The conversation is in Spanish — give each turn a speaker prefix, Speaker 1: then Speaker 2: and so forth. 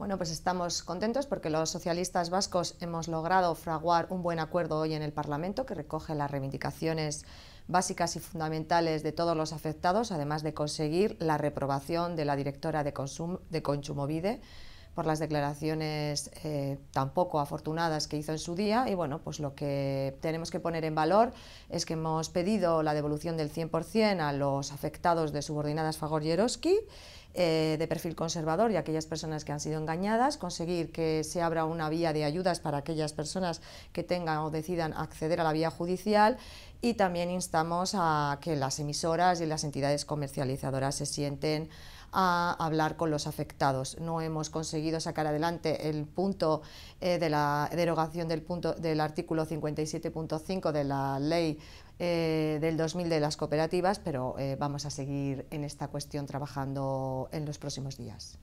Speaker 1: Bueno, pues estamos contentos porque los socialistas vascos hemos logrado fraguar un buen acuerdo hoy en el Parlamento que recoge las reivindicaciones básicas y fundamentales de todos los afectados, además de conseguir la reprobación de la directora de, Consumo de Conchumovide, por las declaraciones eh, tampoco afortunadas que hizo en su día y bueno, pues lo que tenemos que poner en valor es que hemos pedido la devolución del 100% a los afectados de subordinadas Fagor eh, de perfil conservador y aquellas personas que han sido engañadas, conseguir que se abra una vía de ayudas para aquellas personas que tengan o decidan acceder a la vía judicial y también instamos a que las emisoras y las entidades comercializadoras se sienten a hablar con los afectados. No hemos conseguido sacar adelante el punto eh, de la derogación del, punto, del artículo 57.5 de la ley eh, del 2000 de las cooperativas, pero eh, vamos a seguir en esta cuestión trabajando en los próximos días.